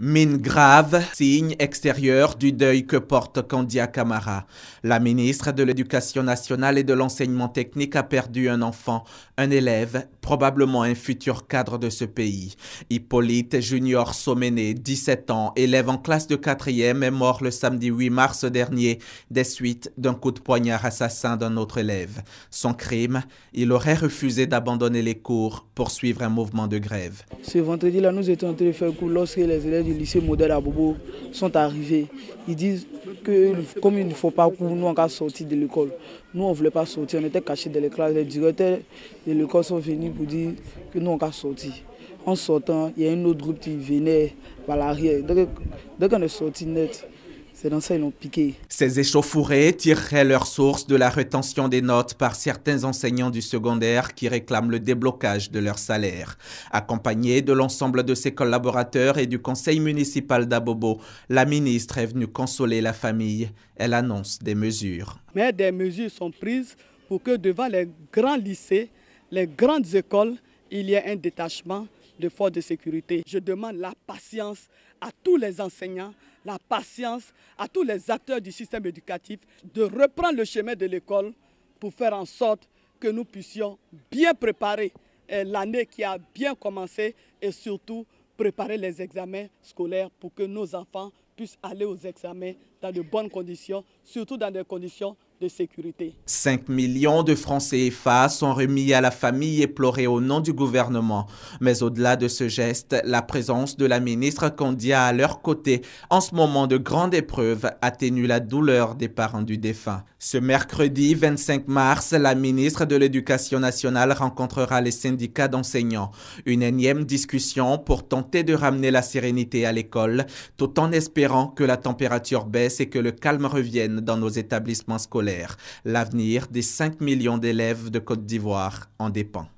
Mine grave, signe extérieur du deuil que porte Candia Camara. La ministre de l'Éducation nationale et de l'enseignement technique a perdu un enfant, un élève, probablement un futur cadre de ce pays. Hippolyte Junior Soméné, 17 ans, élève en classe de 4e, est mort le samedi 8 mars dernier des suites d'un coup de poignard assassin d'un autre élève. Son crime, il aurait refusé d'abandonner les cours pour suivre un mouvement de grève. Ce vendredi-là, nous étions en lorsque les élèves du lycée modèle à Bobo sont arrivés. Ils disent que comme il ne faut pas que nous on sorti de l'école. Nous on ne voulait pas sortir, on était cachés dans les classes. Les directeurs de l'école sont venus pour dire que nous on a sorti. En sortant, il y a un autre groupe qui venait par l'arrière. Dès qu'on est sorti net, piqué. Ces échauffourées tireraient leur source de la rétention des notes par certains enseignants du secondaire qui réclament le déblocage de leur salaire. Accompagnée de l'ensemble de ses collaborateurs et du conseil municipal d'Abobo, la ministre est venue consoler la famille. Elle annonce des mesures. Mais des mesures sont prises pour que devant les grands lycées, les grandes écoles, il y ait un détachement de forces de sécurité. Je demande la patience à tous les enseignants la patience à tous les acteurs du système éducatif de reprendre le chemin de l'école pour faire en sorte que nous puissions bien préparer eh, l'année qui a bien commencé et surtout préparer les examens scolaires pour que nos enfants puissent aller aux examens dans de bonnes conditions, surtout dans des conditions sécurité. 5 millions de Français CFA sont remis à la famille et pleurés au nom du gouvernement. Mais au-delà de ce geste, la présence de la ministre condia à leur côté en ce moment de grande épreuve atténue la douleur des parents du défunt. Ce mercredi 25 mars, la ministre de l'Éducation nationale rencontrera les syndicats d'enseignants. Une énième discussion pour tenter de ramener la sérénité à l'école, tout en espérant que la température baisse et que le calme revienne dans nos établissements scolaires. L'avenir des 5 millions d'élèves de Côte d'Ivoire en dépend.